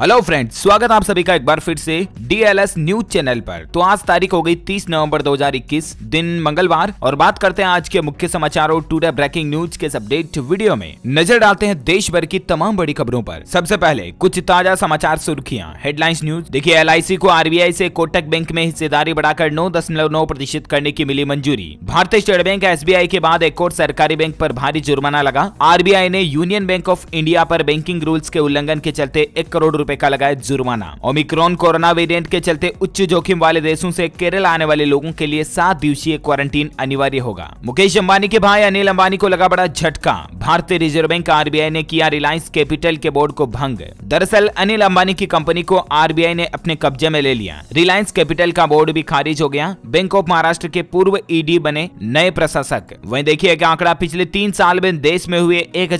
hello friends स्वागत आप सभी का एक बार फिर से डीएलएस न्यूज चैनल पर तो आज तारीख हो गई 30 नवंबर 2021 दिन मंगलवार और बात करते हैं आज के मुख्य समाचारों टूडे ब्रेकिंग न्यूज के अपडेट वीडियो में नजर डालते हैं देश भर की तमाम बड़ी खबरों पर सबसे पहले कुछ ताजा समाचार सुर्खियां हेडलाइंस न्यूज देखिए एल को आरबीआई ऐसी कोटक बैंक में हिस्सेदारी बढ़ाकर नौ प्रतिशत करने की मिली मंजूरी भारतीय स्टेट बैंक एस के बाद एक और सरकारी बैंक आरोप भारी जुर्माना लगा आरबीआई ने यूनियन बैंक ऑफ इंडिया आरोप बैंकिंग रूल्स के उल्लंघन के चलते एक करोड़ रूपए का लगाए जुर्माना ओमिक्रॉन कोरोना वेरिएंट के चलते उच्च जोखिम वाले देशों से केरल आने वाले लोगों के लिए सात दिवसीय क्वारंटीन अनिवार्य होगा मुकेश अंबानी के भाई अनिल अंबानी को लगा बड़ा झटका भारतीय रिजर्व बैंक आर ने किया रिलायंस कैपिटल के बोर्ड को भंग दरअसल अनिल अंबानी की कंपनी को आर ने अपने कब्जे में ले लिया रिलायंस कैपिटल का बोर्ड भी खारिज हो गया बैंक ऑफ महाराष्ट्र के पूर्व ईडी बने नए प्रशासक वही देखिए आंकड़ा पिछले तीन साल में देश में हुए एक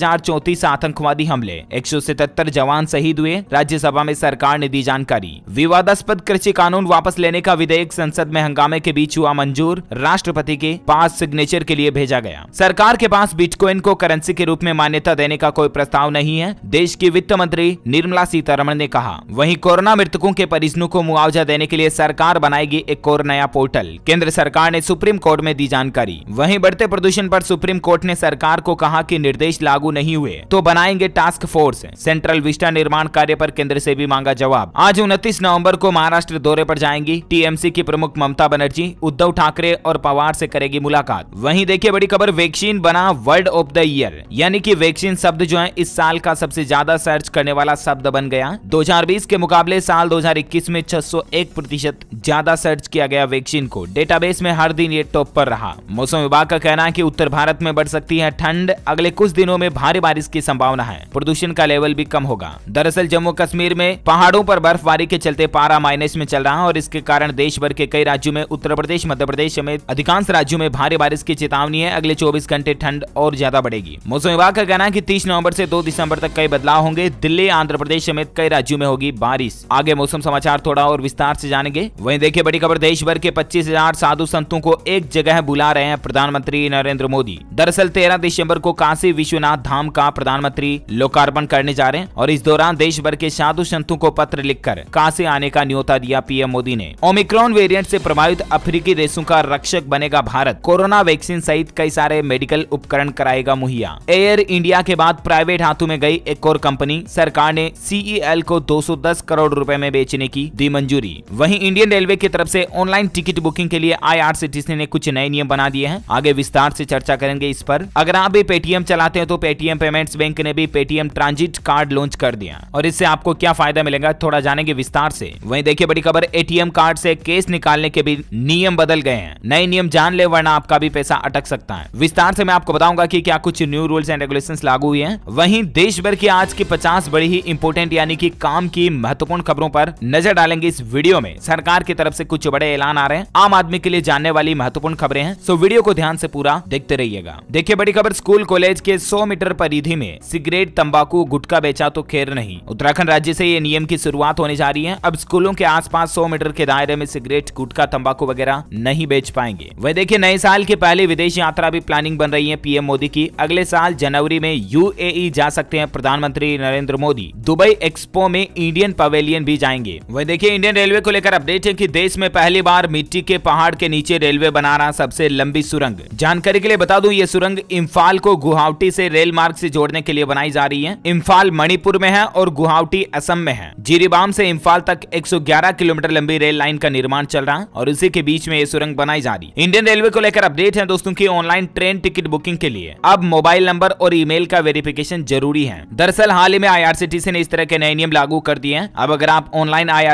आतंकवादी हमले एक जवान शहीद हुए राज्य राज्यसभा में सरकार ने दी जानकारी विवादास्पद कृषि कानून वापस लेने का विधेयक संसद में हंगामे के बीच हुआ मंजूर राष्ट्रपति के पास सिग्नेचर के लिए भेजा गया सरकार के पास बिटकॉइन को करेंसी के रूप में मान्यता देने का कोई प्रस्ताव नहीं है देश की वित्त मंत्री निर्मला सीतारमण ने कहा वही कोरोना मृतकों के परिजनों को मुआवजा देने के लिए सरकार बनाएगी एक और नया पोर्टल केंद्र सरकार ने सुप्रीम कोर्ट में दी जानकारी वहीं बढ़ते प्रदूषण पर सुप्रीम कोर्ट ने सरकार को कहा कि निर्देश लागू नहीं हुए तो बनाएंगे टास्क फोर्स सेंट्रल विस्टा निर्माण कार्य पर केंद्र से भी मांगा जवाब आज उनतीस नवंबर को महाराष्ट्र दौरे पर जाएंगी टीएमसी की प्रमुख ममता बनर्जी उद्धव ठाकरे और पवार से करेगी मुलाकात वहीं देखिए बड़ी खबर वैक्सीन बना वर्ड ऑफ द ईयर यानी कि वैक्सीन शब्द जो है इस साल का सबसे ज्यादा सर्च करने वाला शब्द बन गया 2020 के मुकाबले साल 2021 में 601 प्रतिशत ज्यादा सर्च किया गया वैक्सीन को डेटाबेस में हर दिन ये टॉप पर रहा मौसम विभाग का कहना है कि उत्तर भारत में बढ़ सकती है ठंड अगले कुछ दिनों में भारी बारिश की संभावना है प्रदूषण का लेवल भी कम होगा दरअसल जम्मू कश्मीर कश्मीर में पहाड़ों पर बर्फबारी के चलते पारा माइनस में चल रहा है और इसके कारण देश भर के कई राज्यों में उत्तर प्रदेश मध्य प्रदेश समेत अधिकांश राज्यों में भारी बारिश की चेतावनी है अगले चौबीस घंटे ठंड और ज्यादा बढ़ेगी मौसम विभाग का कहना है की तीस नवम्बर ऐसी दो दिसम्बर तक कई बदलाव होंगे दिल्ली आंध्र प्रदेश समेत कई राज्यों में होगी बारिश आगे मौसम समाचार थोड़ा और विस्तार ऐसी जानेंगे वही देखिए बड़ी खबर देश भर के पच्चीस साधु संतों को एक जगह बुला रहे हैं प्रधानमंत्री नरेंद्र मोदी दरअसल तेरह दिसंबर को काशी विश्वनाथ धाम का प्रधानमंत्री लोकार्पण करने जा रहे हैं और इस दौरान देश भर के साधु संतों को पत्र लिखकर काशी आने का न्योता दिया पीएम मोदी ने ओमिक्रॉन वेरिएंट से प्रभावित अफ्रीकी देशों का रक्षक बनेगा भारत कोरोना वैक्सीन सहित कई सारे मेडिकल उपकरण कराएगा मुहैया एयर इंडिया के बाद प्राइवेट हाथों में गई एक और कंपनी सरकार ने सीईएल e को दो करोड़ रूपए में बेचने की दी मंजूरी वही इंडियन रेलवे की तरफ ऐसी ऑनलाइन टिकट बुकिंग के लिए आई ने कुछ नए नियम बना दिए हैं आगे विस्तार ऐसी चर्चा करेंगे इस पर अगर आप भी पेटीएम चलाते हैं तो पेटीएम पेमेंट्स बैंक ने भी पेटीएम ट्रांजिट कार्ड लॉन्च कर दिया और इससे आपको क्या फायदा मिलेगा थोड़ा जानेंगे विस्तार से वहीं देखिए बड़ी खबर एटीएम कार्ड से केस निकालने के भी नियम बदल गए हैं नए नियम जान ले वरना आपका भी पैसा अटक सकता है विस्तार से मैं आपको बताऊंगा की क्या कुछ न्यू रूल्स एंड रेगुलेशन लागू हुई है वही देश भर की आज की पचास बड़ी ही इम्पोर्टेंट यानी की काम की महत्वपूर्ण खबरों पर नजर डालेंगे इस वीडियो में सरकार की तरफ से कुछ बड़े ऐलान आ रहे हैं आम आदमी के लिए जानने वाली महत्वपूर्ण खबरें हैं सो वीडियो को ध्यान से पूरा देखते रहिएगा देखिए बड़ी खबर स्कूल कॉलेज के 100 मीटर परिधि में सिगरेट तंबाकू गुटखा बेचा तो खेर नहीं उत्तराखंड राज्य राज्य से ये नियम की शुरुआत होने जा रही है अब स्कूलों के आसपास 100 मीटर के दायरे में सिगरेट गुटखा तंबाकू वगैरह नहीं बेच पाएंगे वह देखिए नए साल के पहले विदेश यात्रा भी प्लानिंग बन रही है पीएम मोदी की अगले साल जनवरी में यू जा सकते हैं प्रधानमंत्री नरेंद्र मोदी दुबई एक्सपो में इंडियन पवेलियन भी जाएंगे वह देखिए इंडियन रेलवे को लेकर अपडेट है की देश में पहली बार मिट्टी के पहाड़ के नीचे रेलवे बना रहा सबसे लंबी सुरंग जानकारी के लिए बता दूं ये सुरंग इम्फाल को गुवाहाटी से रेल मार्ग से जोड़ने के लिए बनाई जा रही है इम्फाल मणिपुर में है और गुवाहाटी पूर्वी असम में है जीरीबाम से इम्फाल तक 111 किलोमीटर लंबी रेल लाइन का निर्माण चल रहा और इसी के बीच में ये सुरंग बनाई जा रही इंडियन रेलवे को लेकर अपडेट है दोस्तों की ऑनलाइन ट्रेन टिकट बुकिंग के लिए अब मोबाइल नंबर और ईमेल का वेरिफिकेशन जरूरी है दरअसल हाल ही में आई ने इस तरह के नए नियम लागू कर दिए हैं अब अगर आप ऑनलाइन आई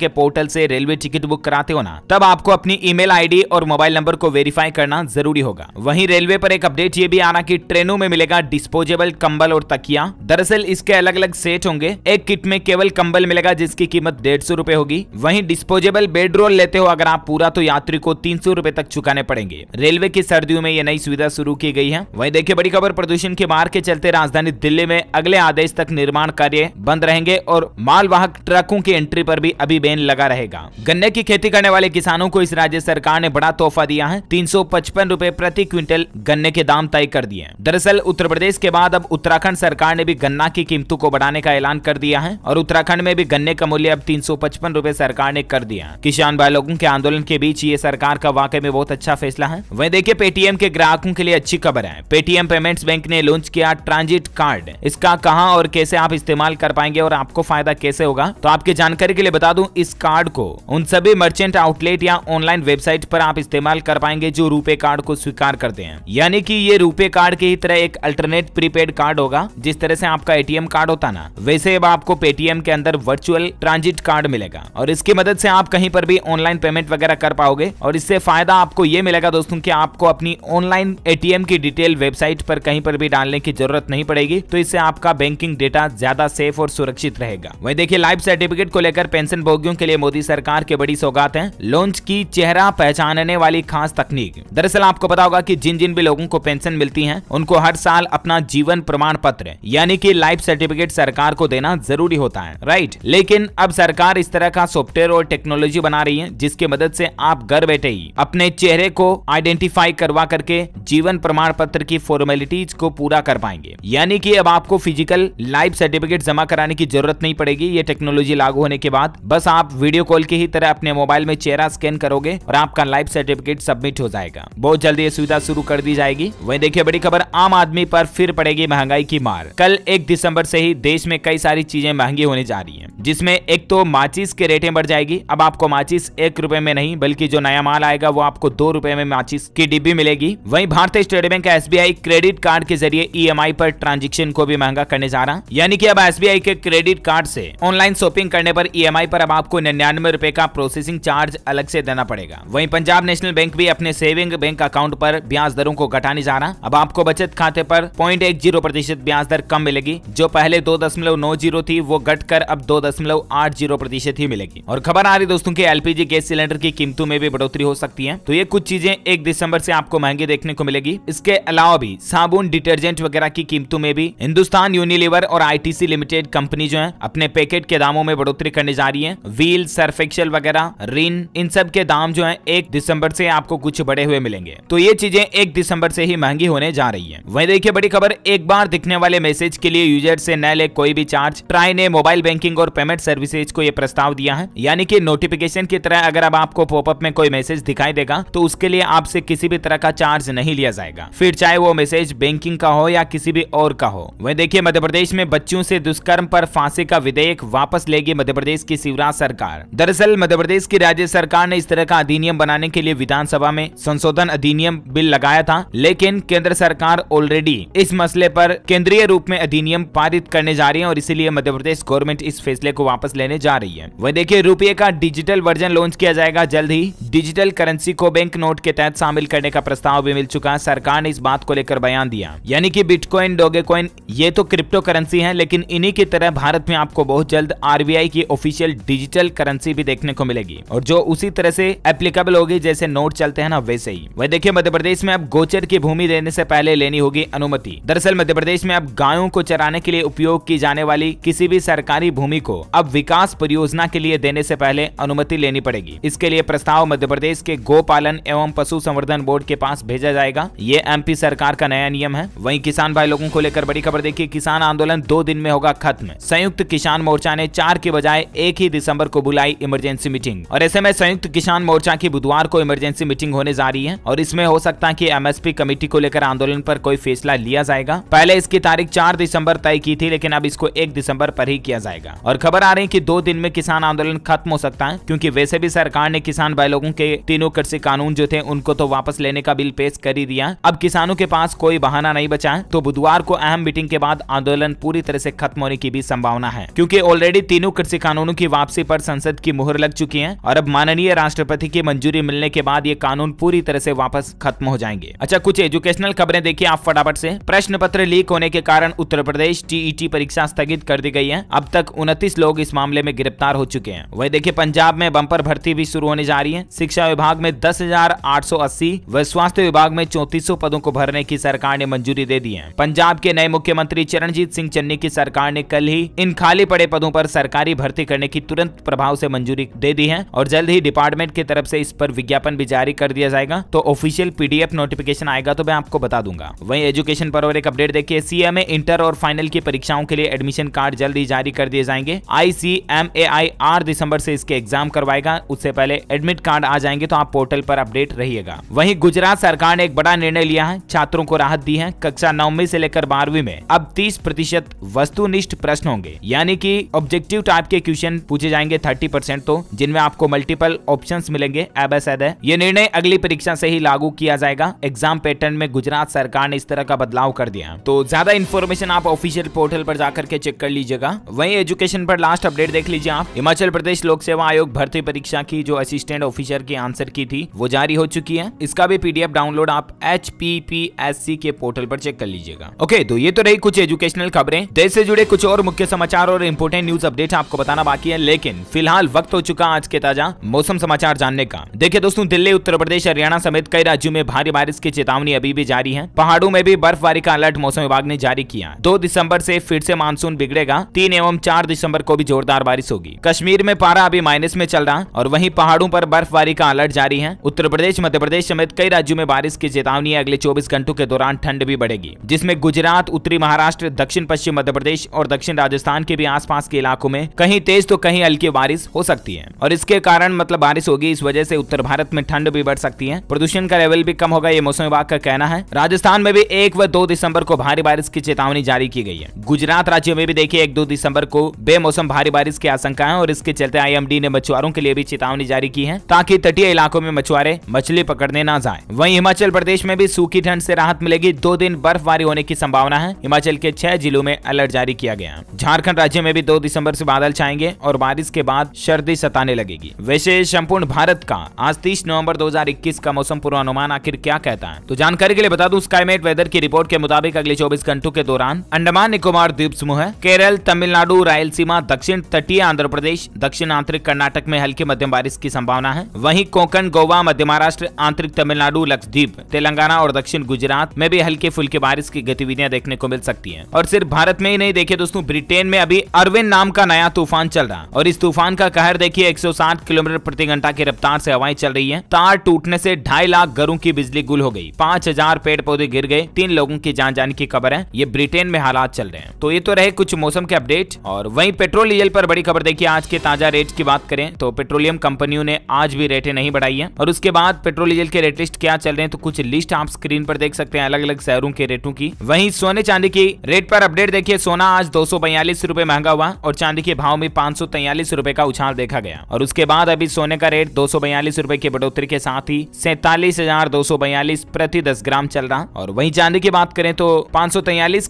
के पोर्टल ऐसी रेलवे टिकट बुक कराते हो ना तब आपको अपनी ई मेल और मोबाइल नंबर को वेरीफाई करना जरूरी होगा वही रेलवे आरोप एक अपडेट ये भी आना की ट्रेनों में मिलेगा डिस्पोजेबल कंबल और तकिया दरअसल इसके अलग अलग सेट होंगे एक किट में केवल कंबल मिलेगा जिसकी कीमत डेढ़ सौ रूपए होगी वहीं डिस्पोजेबल बेड रोल लेते हो अगर आप पूरा तो यात्री को तीन सौ रूपए तक चुकाने पड़ेंगे रेलवे की सर्दियों में ये नई सुविधा शुरू की गई है वहीं देखिए बड़ी खबर प्रदूषण के मार के चलते राजधानी दिल्ली में अगले आदेश तक निर्माण कार्य बंद रहेंगे और मालवाहक ट्रकों की एंट्री पर भी अभी बैन लगा रहेगा गन्ने की खेती करने वाले किसानों को इस राज्य सरकार ने बड़ा तोहफा दिया है तीन सौ प्रति क्विंटल गन्ने के दाम तय कर दिए दरअसल उत्तर प्रदेश के बाद अब उत्तराखंड सरकार ने भी गन्ना की कीमतों को बढ़ाने का ऐलान कर दिया है और उत्तराखंड में भी गन्ने का मूल्य अब तीन सौ सरकार ने कर दिया किसान भाई लोगों के आंदोलन के बीच ये सरकार का वाकई में बहुत अच्छा फैसला है वही देखिए पेटीएम के ग्राहकों के लिए अच्छी खबर है पेटीएम पेमेंट बैंक ने लॉन्च किया ट्रांजिट कार्ड इसका कहाँ और कैसे आप इस्तेमाल कर पाएंगे और आपको फायदा कैसे होगा तो आपकी जानकारी के लिए बता दूं इस कार्ड को उन सभी मर्चेंट आउटलेट या ऑनलाइन वेबसाइट पर आप इस्तेमाल कर पाएंगे जो रूपे कार्ड को स्वीकार करते हैं यानी कि ये रूपे कार्ड की ही तरह एक अल्टरनेट प्रीपेड कार्ड होगा जिस तरह से आपका एटीएम कार्ड होता ना वैसे अब आपको आपको पेटीएम के अंदर वर्चुअल ट्रांजिट कार्ड मिलेगा और इसकी मदद से आप कहीं पर भी ऑनलाइन पेमेंट वगैरह कर पाओगे और इससे फायदा आपको ये मिलेगा दोस्तों की आपको अपनी ऑनलाइन एटीएम की डिटेल वेबसाइट पर कहीं पर भी डालने की जरूरत नहीं पड़ेगी तो इससे आपका बैंकिंग डेटा ज्यादा सेफ और सुरक्षित रहेगा वही देखिए लाइफ सर्टिफिकेट को लेकर पेंशन भोगियों के लिए मोदी सरकार की बड़ी सौगात है लॉन्च की चेहरा पहचानने वाली खास तकनीक दरअसल आपको पता होगा की जिन जिन भी लोगों को पेंशन मिलती है उनको हर साल अपना जीवन प्रमाण पत्र यानी की लाइफ सर्टिफिकेट सरकार को देना जरूर जरूरी होता है राइट लेकिन अब सरकार इस तरह का सॉफ्टवेयर और टेक्नोलॉजी बना रही है जिसके मदद से आप घर बैठे ही अपने चेहरे को आइडेंटिफाई करवा करके जीवन प्रमाण पत्र की फॉर्मेलिटीज को पूरा कर पाएंगे यानी कि अब आपको फिजिकल लाइफ सर्टिफिकेट जमा कराने की जरूरत नहीं पड़ेगी ये टेक्नोलॉजी लागू होने के बाद बस आप वीडियो कॉल की ही तरह अपने मोबाइल में चेहरा स्कैन करोगे और आपका लाइफ सर्टिफिकेट सबमिट हो जाएगा बहुत जल्दी ये सुविधा शुरू कर दी जाएगी वही देखिए बड़ी खबर आम आदमी पर फिर पड़ेगी महंगाई की मार कल एक दिसंबर से ही देश में कई सारी चीजें महंगी होने जा रही है जिसमें एक तो माचिस के रेटें बढ़ जाएगी अब आपको माचिस एक रुपए में नहीं बल्कि जो नया माल आएगा वो आपको दो रुपए में माचिस की डिब्बी मिलेगी वहीं भारतीय State Bank S credit card के जरिए ई पर ट्रांजेक्शन को भी महंगा करने जा रहा है यानी कि अब एस के क्रेडिट कार्ड से ऑनलाइन शॉपिंग करने पर ई पर अब आपको निन्यानवे रूपए का प्रोसेसिंग चार्ज अलग से देना पड़ेगा वहीं पंजाब नेशनल बैंक भी अपने सेविंग बैंक अकाउंट पर ब्याज दरों को घटाने जा रहा अब आपको बचत खाते पर पॉइंट एक जीरो प्रतिशत ब्याज दर कम मिलेगी जो पहले दो दशमलव नौ जीरो थी वो घटकर अब दो दशमलव आठ जीरो प्रतिशत ही मिलेगी और खबर आ रही दोस्तों की एलपीजी गैस सिलेंडर की कीमतों में भी बढ़ोतरी हो सकती है तो ये कुछ चीजें एक दिसंबर से आपको महंगी देखने को मिलेगी इसके अलावा भी साबुन डिटर्जेंट वगैरह की कीमतों में भी हिंदुस्तान यूनिलिवर और आईटीसी लिमिटेड कंपनी जो है अपने पैकेट के दामों में बढ़ोतरी करने जा रही है व्हील सर्फ वगैरह रिन इन सब के दाम जो है एक दिसंबर से आपको कुछ बड़े हुए मिलेंगे तो ये चीजें एक दिसंबर से ही महंगी होने जा रही है वही देखिए बड़ी खबर एक बार दिखने वाले मैसेज के लिए यूजर से न ले कोई भी चार्ज ट्राई आरबीआई ने मोबाइल बैंकिंग और पेमेंट सर्विसेज को ये प्रस्ताव दिया है यानी कि नोटिफिकेशन की तरह अगर अब आपको पॉपअप में कोई मैसेज दिखाई देगा तो उसके लिए आपसे किसी भी तरह का चार्ज नहीं लिया जाएगा फिर चाहे वो मैसेज बैंकिंग का हो या किसी भी और का हो वही देखिए मध्य प्रदेश में बच्चों से दुष्कर्म पर फांसी का विधेयक वापस लेगी मध्य प्रदेश की शिवराज सरकार दरअसल मध्य प्रदेश की राज्य सरकार ने इस तरह का अधिनियम बनाने के लिए विधानसभा में संशोधन अधिनियम बिल लगाया था लेकिन केंद्र सरकार ऑलरेडी इस मसले पर केंद्रीय रूप में अधिनियम पारित करने जा रही है और इसीलिए मध्य जबरदस्त गवर्नमेंट इस फैसले को वापस लेने जा रही है वह देखिए रुपये का डिजिटल वर्जन लॉन्च किया जाएगा जल्द ही डिजिटल करेंसी को बैंक नोट के तहत शामिल करने का प्रस्ताव भी मिल चुका है सरकार ने इस बात को लेकर बयान दिया यानी कि बिटकॉइन डोगे कॉइन ये तो क्रिप्टो करेंसी है लेकिन इन्हीं की तरह भारत में आपको बहुत जल्द आरबीआई की ऑफिशियल डिजिटल करेंसी भी देखने को मिलेगी और जो उसी तरह से एप्लीकेबल होगी जैसे नोट चलते हैं ना वैसे ही वह देखिये मध्य प्रदेश में अब गोचर की भूमि देने से पहले लेनी होगी अनुमति दरअसल मध्य प्रदेश में अब गायों को चराने के लिए उपयोग की जाने वाली किसी किसी भी सरकारी भूमि को अब विकास परियोजना के लिए देने से पहले अनुमति लेनी पड़ेगी इसके लिए प्रस्ताव मध्य प्रदेश के गोपालन एवं पशु संवर्धन बोर्ड के पास भेजा जाएगा ये एमपी सरकार का नया नियम है वही किसान भाई लोगों को लेकर बड़ी खबर देखिए किसान आंदोलन दो दिन में होगा खत्म संयुक्त किसान मोर्चा ने चार के बजाय एक ही दिसंबर को बुलाई इमरजेंसी मीटिंग और ऐसे में संयुक्त किसान मोर्चा की बुधवार को इमरजेंसी मीटिंग होने जा रही है और इसमें हो सकता है की एमएसपी कमेटी को लेकर आंदोलन पर कोई फैसला लिया जाएगा पहले इसकी तारीख चार दिसंबर तय की थी लेकिन अब इसको एक दिसंबर पर ही किया जाएगा और खबर आ रही है की दो दिन में किसान आंदोलन खत्म हो सकता है क्यूँकी वैसे भी सरकार ने किसान भाई लोगों के तीनों कृषि कानून जो थे उनको तो वापस लेने का बिल पेश कर ही दिया अब किसानों के पास कोई बहाना नहीं बचा तो बुधवार को अहम मीटिंग के बाद आंदोलन पूरी तरह से खत्म होने की भी संभावना है क्योंकि ऑलरेडी तीनों कृषि कानूनों की वापसी पर संसद की मुहर लग चुकी है और अब माननीय राष्ट्रपति की मंजूरी मिलने के बाद ये कानून पूरी तरह से वापस खत्म हो जाएंगे अच्छा कुछ एजुकेशनल खबरें देखिए आप फटाफट से प्रश्न पत्र लीक होने के कारण उत्तर प्रदेश टीईटी e परीक्षा स्थगित कर दी गई गई है अब तक उनतीस लोग इस मामले में गिरफ्तार हो चुके हैं वही देखिए पंजाब में बंपर भर्ती भी शुरू होने जा रही है शिक्षा विभाग में दस व स्वास्थ्य विभाग में चौतीस पदों को भरने की सरकार ने मंजूरी दे दी है पंजाब के नए मुख्यमंत्री चरणजीत सिंह चन्नी की सरकार ने कल ही इन खाली पड़े पदों पर सरकारी भर्ती करने की तुरंत प्रभाव से मंजूरी दे दी है और जल्द ही डिपार्टमेंट की तरफ से इस पर विज्ञापन भी जारी कर दिया जाएगा तो ऑफिशियल पीडीएफ नोटिफिकेशन आएगा तो मैं आपको बता दूंगा वही एजुकेशन पर और एक अपडेट देखिए सीएमए इंटर और फाइनल की परीक्षाओं के लिए एडमिशन कार्ड जल्द जल्दी जारी कर दिए जाएंगे आई सी एम ए आई दिसंबर से इसके एग्जाम करवाएगा उससे पहले एडमिट कार्ड आ जाएंगे तो आप पोर्टल पर अपडेट रहिएगा वहीं गुजरात सरकार ने एक बड़ा निर्णय लिया है छात्रों को राहत दी है कक्षा नौवीं से लेकर बारहवीं में अब तीस प्रतिशत वस्तुनिष्ठ प्रश्न होंगे यानी कि ऑब्जेक्टिव टाइप के क्वेश्चन पूछे जाएंगे थर्टी परसेंट तो जिनमें आपको मल्टीपल ऑप्शन मिलेंगे एबसद है ये निर्णय अगली परीक्षा से ही लागू किया जाएगा एग्जाम पैटर्न में गुजरात सरकार ने इस तरह का बदलाव कर दिया तो ज्यादा इन्फॉर्मेशन आप ऑफिशियल पोर्टल पर जाकर के चेक कर लीजिएगा जाएगा वहीं एजुकेशन पर लास्ट अपडेट देख लीजिए आप हिमाचल प्रदेश लोक सेवा आयोग भर्ती परीक्षा की जो असिस्टेंट ऑफिसर की आंसर की थी वो जारी हो चुकी है इसका भी पीडीएफ डाउनलोड आप एच के पोर्टल पर चेक कर लीजिएगा ओके तो ये तो रही कुछ एजुकेशनल खबरें देश से जुड़े कुछ और मुख्य समाचार और इम्पोर्टेंट न्यूज अपडेट आपको बताना बाकी है लेकिन फिलहाल वक्त हो चुका आज के ताजा मौसम समाचार जानने का देखिए दोस्तों दिल्ली उत्तर प्रदेश हरियाणा समेत कई राज्यों में भारी बारिश की चेतावनी अभी भी जारी है पहाड़ों में भी बर्फबारी का अलर्ट मौसम विभाग ने जारी किया दो दिसंबर से फिर से मानसून बिगड़ेगा तीन एवं चार दिसंबर को भी जोरदार बारिश होगी कश्मीर में पारा अभी माइनस में चल रहा और वहीं पहाड़ों पर बर्फबारी का अलर्ट जारी है उत्तर प्रदेश मध्य प्रदेश समेत कई राज्यों में बारिश की चेतावनी है अगले चौबीस घंटों के दौरान ठंड भी बढ़ेगी जिसमें गुजरात उत्तरी महाराष्ट्र दक्षिण पश्चिम मध्य प्रदेश और दक्षिण राजस्थान के भी आस के इलाकों में कहीं तेज तो कहीं हल्की बारिश हो सकती है और इसके कारण मतलब बारिश होगी इस वजह से उत्तर भारत में ठंड भी बढ़ सकती है प्रदूषण का लेवल भी कम होगा ये मौसम विभाग का कहना है राजस्थान में भी एक व दो दिसंबर को भारी बारिश की चेतावनी जारी की गई है गुजरात राज्य में भी देखिए एक दो दिसंबर को बेमौसम भारी बारिश की आशंका है और इसके चलते आईएमडी ने मछुआरों के लिए भी चेतावनी जारी की है ताकि तटीय इलाकों में मछुआरे मछली पकड़ने न जाए वही हिमाचल प्रदेश में भी सूखी ठंड ऐसी राहत मिलेगी दो दिन बर्फबारी होने की संभावना है हिमाचल के छह जिलों में अलर्ट जारी किया गया झारखंड राज्य में भी दो दिसंबर ऐसी बादल छाएंगे और बारिश के बाद सर्दी सताने लगेगी वैसे संपूर्ण भारत का आज तीस नवम्बर दो का मौसम पूर्वानुमान आखिर क्या कहता है तो जानकारी के लिए बता दूं स्काईमेट वेदर की रिपोर्ट के मुताबिक अगले 24 घंटों के दौरान अंडमान निकोबार द्वीप समूह केरल तमिलनाडु रायलसीमा दक्षिण तटीय आंध्र प्रदेश दक्षिण आंतरिक कर्नाटक में हल्की मध्यम बारिश की संभावना है वहीं कोकण गोवा मध्य महाराष्ट्र आंतरिक तमिलनाडु लक्षद्वीप तेलंगाना और दक्षिण गुजरात में भी हल्के फुल्के बारिश की गतिविधियां देखने को मिल सकती है और सिर्फ भारत में ही नहीं देखे दोस्तों ब्रिटेन में अभी अरविंद नाम का नया तूफान चल रहा और इस तूफान का कहर देखिए एक किलोमीटर प्रति घंटा की रफ्तार से हवाएं चल रही है तार टूटने से ढाई लाख घरों की बिजली गुल हो गई पांच हजार पेड़ पौधे गिर गए तीन लोगों की जान जाने की खबर है ये ब्रिटेन में हालात चल रहे हैं तो ये तो रहे कुछ मौसम के के अपडेट और वहीं पेट्रोल डीजल पर बड़ी खबर देखिए आज के ताजा रेट की बात करें तो पेट्रोलियम कंपनियों ने आज भी रेटें नहीं बढ़ाई है और उसके बाद पेट्रोल डीजल के रेट लिस्ट क्या चल रहे हैं तो कुछ लिस्ट आप स्क्रीन पर देख सकते हैं अलग अलग शहरों के रेटों की वहीं सोने चांदी की रेट पर अपडेट देखिए सोना आज दो रुपए महंगा हुआ और चांदी के भाव में पांच रुपए का उछाल देखा गया और उसके बाद अभी सोने का रेट दो रुपए की बढ़ोतरी के साथ ही सैतालीस प्रति दस ग्राम चल रहा और वही चांदी की बात करें तो पांच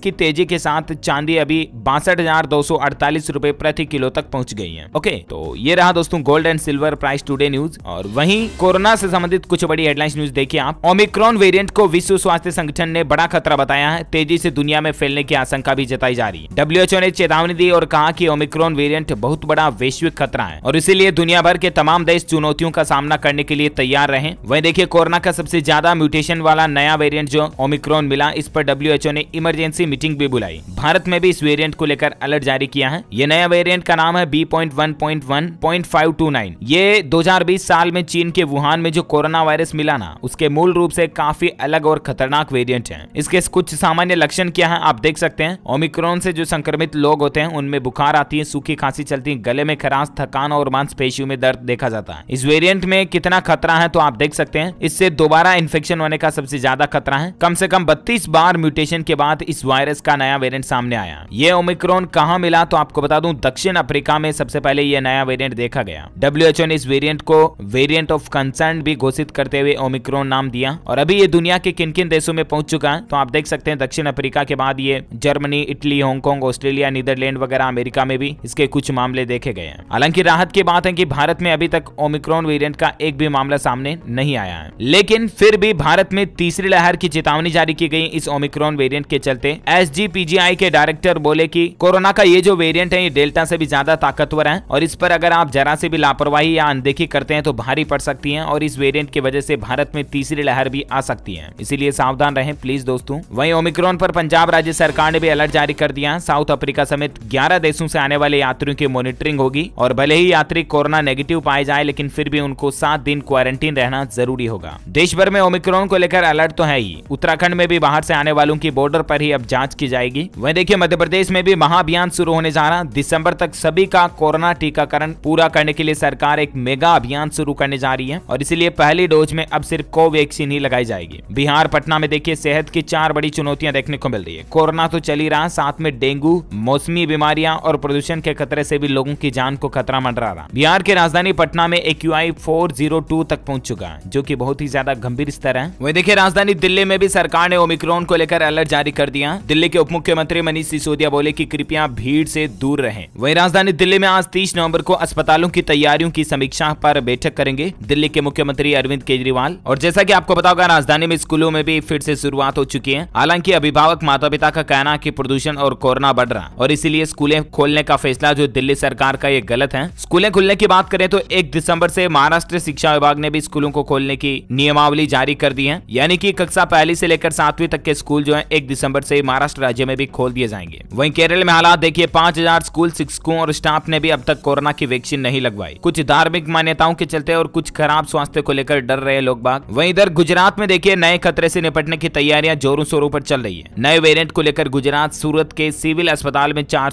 की तेजी के साथ चांदी अभी बासठ हजार दो सौ अड़तालीस रूपए प्रति किलो तक पहुंच गई है ओके तो ये रहा दोस्तों gold and silver price today news और वहीं कोरोना से संबंधित कुछ बड़ी हेडलाइंस न्यूज देखिए आप ओमिक्रॉन वेरिएंट को विश्व स्वास्थ्य संगठन ने बड़ा खतरा बताया है तेजी से दुनिया में फैलने की आशंका भी जताई जा रही है डब्ल्यूएचओ ने चेतावनी दी और कहा कि ओमिक्रॉन वेरिएंट बहुत बड़ा वैश्विक खतरा है और इसीलिए दुनिया भर के तमाम देश चुनौतियों का सामना करने के लिए तैयार रहे वही देखिए कोरोना का सबसे ज्यादा म्यूटेशन वाला नया वेरियंट जो ओमिक्रॉन मिला इस पर डब्ल्यू ने इमरजेंसी मीटिंग भी बुलाई भारत में भी इस वेरियंट को लेकर अलर्ट जारी किया है ये नया वेरियंट का नाम है B point point point one one five two nine ये दो हजार बीस साल में चीन के वुहान में जो कोरोना वायरस मिला ना उसके मूल रूप से काफी अलग और खतरनाक वेरियंट है इसके कुछ सामान्य लक्षण क्या है आप देख सकते हैं ओमिक्रोन से जो संक्रमित लोग होते हैं उनमें बुखार आती है सूखी खांसी चलती है गले में खराश थकान और मांसपेशियों में दर्द देखा जाता है इस वेरियंट में कितना खतरा है तो आप देख सकते हैं इससे दोबारा इन्फेक्शन होने का सबसे ज्यादा खतरा है कम से कम बत्तीस बार म्यूटेशन के बाद इस वायरस का नया वेरियंट सामने आया ये ओमिक्रोन कहा मिला तो आपको बता दूं दक्षिण अफ्रीका में सबसे पहले यह नया वेरिएंट देखा गया डब्ल्यू ने इस वेरिएंट को वेरिएंट ऑफ कंसर्न भी घोषित करते हुए ओमिक्रोन नाम दिया और अभी ये दुनिया के किन किन देशों में पहुंच चुका है तो आप देख सकते हैं दक्षिण अफ्रीका के बाद ये Germany Italy Hong Kong Australia Netherland वगैरह अमेरिका में भी इसके कुछ मामले देखे गए हैं हालांकि राहत की बात है की भारत में अभी तक ओमिक्रॉन वेरियंट का एक भी मामला सामने नहीं आया है लेकिन फिर भी भारत में तीसरी लहर की चेतावनी जारी की गई इस ओमिक्रॉन वेरियंट के चलते एस के डायरेक्टर बोले की कोरोना कोरोना का ये जो वेरिएंट है ये डेल्टा से भी ज्यादा ताकतवर है और इस पर अगर आप जरा से भी लापरवाही या अनदेखी करते हैं तो भारी पड़ सकती है और इस वेरियंट की वजह से भारत में तीसरी लहर भी आ सकती है इसीलिए सावधान रहे प्लीज दोस्तों वही ओमिक्रॉन पर पंजाब राज्य सरकार ने भी अलर्ट जारी कर दिया साउथ अफ्रीका समेत ग्यारह देशों से आने वाले यात्रियों की मॉनिटरिंग होगी और भले ही यात्री कोरोना नेगेटिव पाए जाए लेकिन फिर भी उनको सात दिन क्वारंटीन रहना जरूरी होगा देश भर में ओमिक्रॉन को लेकर अलर्ट तो है ही उत्तराखंड में भी बाहर से आने वालों की बॉर्डर पर ही अब जांच की जाएगी वही देखिए मध्य प्रदेश में भी महाभियान अभियान शुरू होने जा रहा दिसंबर तक सभी का कोरोना टीकाकरण पूरा करने के लिए सरकार एक मेगा अभियान शुरू करने जा रही है और इसीलिए पहली डोज में अब सिर्फ कोवैक्सीन ही लगाई जाएगी बिहार पटना में देखिए सेहत की चार बड़ी चुनौतियां देखने को मिल रही है कोरोना तो चल ही रहा साथ में डेंगू मौसमी बीमारियां और प्रदूषण के खतरे से भी लोगों की जान को खतरा मंडरा रहा बिहार की राजधानी पटना में एक यू फोर जीरो टू तक पहुंच चुका है जो की बहुत ही ज्यादा गंभीर स्तर है वही देखिए राजधानी दिल्ली में भी सरकार ने ओमिक्रोन को लेकर अलर्ट जारी कर दिया दिल्ली के उप मुख्यमंत्री मनीष सिसोदिया बोले की कृपया कृपया भीड़ से दूर रहें वहीं राजधानी दिल्ली में आज 30 नवंबर को अस्पतालों की तैयारियों की समीक्षा पर बैठक करेंगे दिल्ली के मुख्यमंत्री अरविंद केजरीवाल और जैसा की आपको पता राजधानी में स्कूलों में भी फिर से शुरुआत हो चुकी है हालांकि अभिभावक माता पिता का कहना है की प्रदूषण और कोरोना बढ़ रहा और इसीलिए स्कूलें खोलने का फैसला जो दिल्ली सरकार का ये गलत है स्कूलें खुलने की बात करें तो एक दिसंबर ऐसी महाराष्ट्र शिक्षा विभाग ने भी स्कूलों को खोलने की नियमावली जारी कर दी है यानी की कक्षा पहली ऐसी लेकर सातवीं तक के स्कूल जो है एक दिसंबर से महाराष्ट्र राज्य में भी खोल दिए जाएंगे वहीं केरल में हालात साथ देखिए 5000 स्कूल शिक्षकों और स्टाफ ने भी अब तक कोरोना की वैक्सीन नहीं लगवाई कुछ धार्मिक मान्यताओं के चलते और कुछ खराब स्वास्थ्य को लेकर डर रहे लोग बाग वही इधर गुजरात में देखिए नए खतरे से निपटने की तैयारियां जोरों शोरों पर चल रही है नए वेरियंट को लेकर गुजरात सूरत के सिविल अस्पताल में चार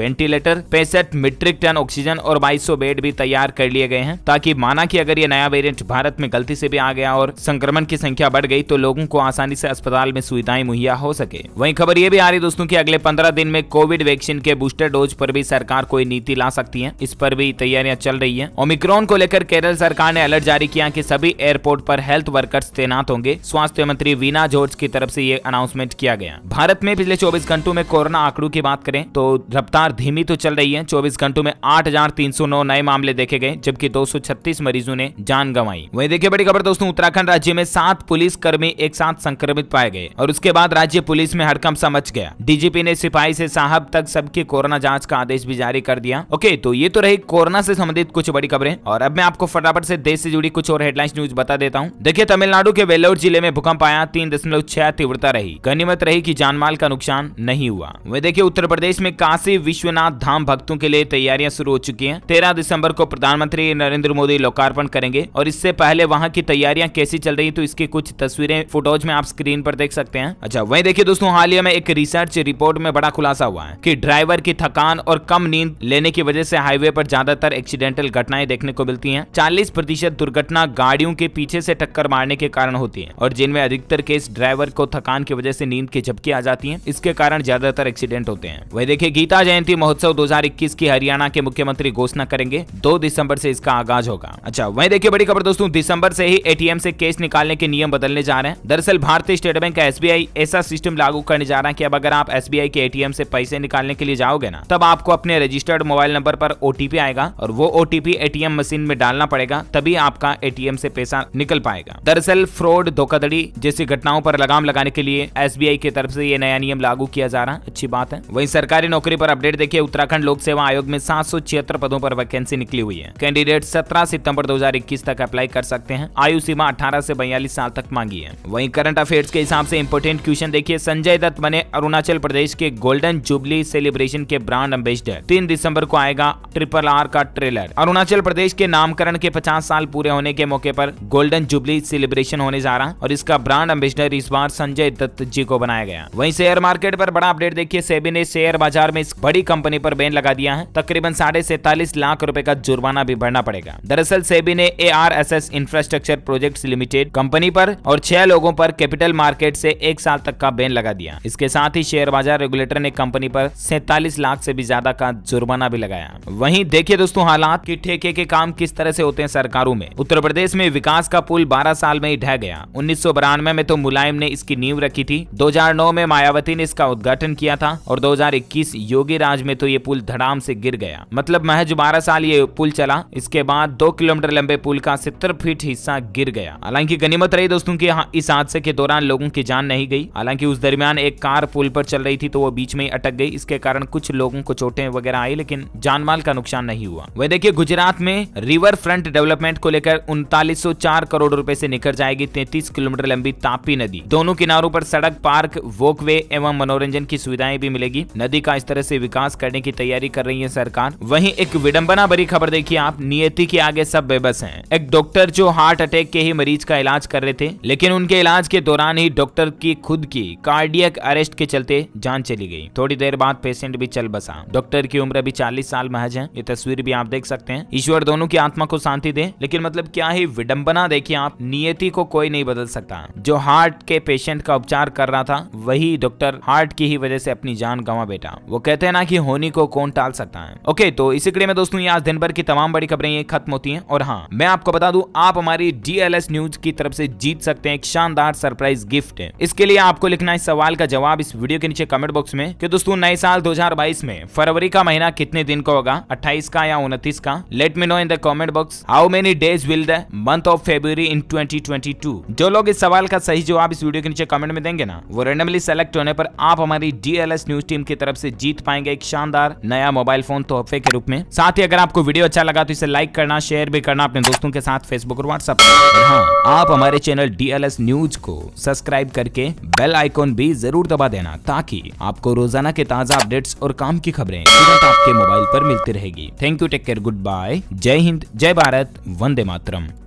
वेंटिलेटर पैंसठ मीट्रिक टन ऑक्सीजन और बाईस बेड भी तैयार कर लिए गए हैं ताकि माना की अगर ये नया वेरियंट भारत में गलती से भी आ गया और संक्रमण की संख्या बढ़ गई तो लोगों को आसानी से अस्पताल में सुविधाएं मुहैया हो सके वही खबर ये भी आ रही दोस्तों की अगले पंद्रह दिन में कोविड कोविड वैक्सीन के बूस्टर डोज पर भी सरकार कोई नीति ला सकती है इस पर भी तैयारियां चल रही है ओमिक्रॉन को लेकर केरल सरकार ने अलर्ट जारी किया कि सभी एयरपोर्ट पर हेल्थ वर्कर्स तैनात होंगे स्वास्थ्य मंत्री वीना जॉर्ज की तरफ से ये अनाउंसमेंट किया गया भारत में पिछले 24 घंटों में कोरोना आंकड़ों की बात करें तो रफ्तार धीमी तो चल रही है 24 घंटों में 8,309 नए मामले देखे गए जबकि 236 मरीजों ने जान गंवाई वही देखिए बड़ी खबर दोस्तों उत्तराखंड राज्य में सात पुलिस कर्मी एक साथ संक्रमित पाए गए और उसके बाद राज्य पुलिस में हड़कम समझ गया डीजीपी ने सिपाही से साहब तक सबकी कोरोना जांच का आदेश भी जारी कर दिया ओके तो ये तो रही कोरोना से संबंधित कुछ बड़ी खबरें और अब मैं आपको फटाफट से देश से जुड़ी कुछ और हेडलाइंस न्यूज बता देता हूँ देखिए तमिलनाडु के वेल्लोर जिले में भूकंप आया तीन दशमलव छह तीव्रता रही गनीमत रही की जानमाल का नुकसान नहीं हुआ वे देखिए उत्तर प्रदेश में काशी विश्वनाथ धाम भक्तों के लिए तैयारियां शुरू हो चुकी है तेरह दिसंबर को प्रधानमंत्री नरेंद्र मोदी लोकार्पण करेंगे और इससे पहले वहाँ की तैयारियां कैसी चल रही तो इसकी कुछ तस्वीरें फोटोज में आप स्क्रीन पर देख सकते हैं अच्छा वही देखिए दोस्तों हाल ही में एक रिसर्च रिपोर्ट में बड़ा खुलासा हुआ है कि ड्राइवर की थकान और कम नींद लेने की वजह से हाईवे पर ज्यादातर एक्सीडेंटल घटनाएं देखने को मिलती हैं 40 प्रतिशत दुर्घटना गाड़ियों के पीछे से टक्कर मारने के कारण होती है और जिनमें अधिकतर केस ड्राइवर को थकान की वजह से नींद की झपकी आ जाती है इसके कारण ज्यादातर एक्सीडेंट होते हैं वही देखिये गीता जयंती महोत्सव दो की हरियाणा के मुख्यमंत्री घोषणा करेंगे दो दिसंबर ऐसी इसका आगाज होगा अच्छा वही देखिए बड़ी खबर दोस्तों दिसंबर से ही एटीएम टी केस निकालने के नियम बदलने जा रहे हैं दरअसल भारतीय स्टेट बैंक का ऐसा सिस्टम लागू करने जा रहा है की अब अगर आप एस के एटीएम से पैसे निकालने के लिए जाओगे ना तब आपको अपने रजिस्टर्ड मोबाइल नंबर पर ओटीपी आएगा और वो ओटीपी एटीएम मशीन में डालना पड़ेगा तभी आपका एटीएम से पैसा निकल पाएगा दरअसल फ्रॉड धोखाधड़ी जैसी घटनाओं पर लगाम लगाने के लिए एस की तरफ से ये नया नियम लागू किया जा रहा है अच्छी बात है वही सरकारी नौकरी पर अपडेट देखिए उत्तराखंड लोक सेवा आयोग में सात पदों पर वैकेंसी निकली हुई है कैंडिडेट सत्रह सितम्बर दो तक अप्लाई कर सकते हैं आयु सीमा अठारह ऐसी बयालीस साल तक मांगी है वही करंट अफेयर के हिसाब से इम्पोर्टेंट क्वेश्चन देखिए संजय दत्त बने अरुणाचल प्रदेश के गोल्डन जुबली सीरीज सेलिब्रेशन के ब्रांड एम्बेसडर तीन दिसंबर को आएगा ट्रिपल आर का ट्रेलर अरुणाचल प्रदेश के नामकरण के पचास साल पूरे होने के मौके पर गोल्डन जुबली सेलिब्रेशन होने जा रहा और इसका ब्रांड एम्बेसडर इस बार संजय दत्त जी को बनाया गया वही शेयर मार्केट पर बड़ा अपडेट देखिए सेबी ने शेयर बाजार में इस बड़ी कंपनी पर बैन लगा दिया है तकरीबन साढ़े सैतालीस लाख रूपए का जुर्माना भी भरना पड़ेगा दरअसल सेबी ने A R S S infrastructure project limited company पर और छह लोगों पर कैपिटल मार्केट से एक साल तक का बैन लगा दिया इसके साथ ही शेयर बाजार रेगुलेटर ने कंपनी पर सैतालीस लाख से भी ज्यादा का जुर्माना भी लगाया वहीं देखिए दोस्तों हालात की ठेके के काम किस तरह से होते हैं सरकारों में उत्तर प्रदेश में विकास का पुल बारह साल में ही ढह गया उन्नीस में तो मुलायम ने इसकी नींव रखी थी 2009 में मायावती ने इसका उद्घाटन किया था और 2021 योगी राज में तो ये पुल धड़ाम से गिर गया मतलब महज 12 साल ये पुल चला इसके बाद दो किलोमीटर लंबे पुल का सत्तर फीट हिस्सा गिर गया हालांकि गनीमत रही दोस्तों की हाँ, इस हादसे के दौरान लोगों की जान नहीं गई हालांकि उस दरमियान एक कार पुल पर चल रही थी तो वो बीच में अटक गई इसके कारण कुछ लोगों को चोटें वगैरह आई लेकिन जानमाल का नुकसान नहीं हुआ वही देखिए गुजरात में रिवर फ्रंट डेवलपमेंट को लेकर उनतालीस करोड़ रूपए ऐसी निकल जाएगी तैतीस किलोमीटर लंबी तापी नदी दोनों किनारों आरोप सड़क पार्क वोकवे एवं मनोरंजन की सुविधाएं भी मिलेगी नदी का इस तरह ऐसी विकास करने की तैयारी कर रही है सरकार वही एक विडम्बना भरी खबर देखिए आप नियति के आगे सब बेबस है एक डॉक्टर जो हार्ट अटैक के ही मरीज का इलाज कर रहे थे लेकिन उनके इलाज के दौरान ही डॉक्टर की खुद की कार्डियक अरेस्ट के चलते जान चली गई थोड़ी देर बाद बाद पेशेंट भी चल बसा डॉक्टर की उम्र अभी चालीस साल महज है ये तस्वीर भी आप देख सकते हैं ईश्वर दोनों की आत्मा को शांति दे लेकिन मतलब क्या ही विडम्बना देखिए आप नियति को कोई नहीं बदल सकता जो हार्ट के पेशेंट का उपचार कर रहा था वही डॉक्टर हार्ट की ही वजह से अपनी जान गंवा बेटा वो कहते हैं ना कि होनी को कौन टाल सकता है ओके तो इसी कड़ी में दोस्तों आज दिन भर की तमाम बड़ी खबरें ये खत्म होती हैं और हाँ मैं आपको बता दूं आप हमारी डीएलएस न्यूज की तरफ से जीत सकते हैं एक शानदार सरप्राइज गिफ्ट इसके लिए आपको लिखना है सवाल का जवाब इस वीडियो के नीचे कमेंट बॉक्स में कि दोस्तों नए साल 2022 में फरवरी का महीना कितने दिन का होगा 28 का या 29 का let me know in the comment box how many days will the month of February in 2022 जो लोग इस सवाल का सही जवाब इस वीडियो के नीचे कमेंट में देंगे ना वो रेंडमली सेलेक्ट होने पर आप हमारी डीएलएस न्यूज टीम की तरफ से जीत पाएंगे एक शानदार नया मोबाइल फोन तोहफे के रूप में साथ ही अगर आपको वीडियो अच्छा लगा तो इसे लाइक करना शेयर भी करना अपने दोस्तों के साथ फेसबुक और व्हाट्सएप आप हमारे चैनल डीएलएस न्यूज को सब्सक्राइब करके बेल आइकॉन भी जरूर दबा देना ताकि आपको रोजाना के ताज़ा अपडेट्स और काम की खबरें तुरंत आपके मोबाइल पर मिलती रहेगी thank you take care good bye जय हिंद जय भारत वंदे मातरम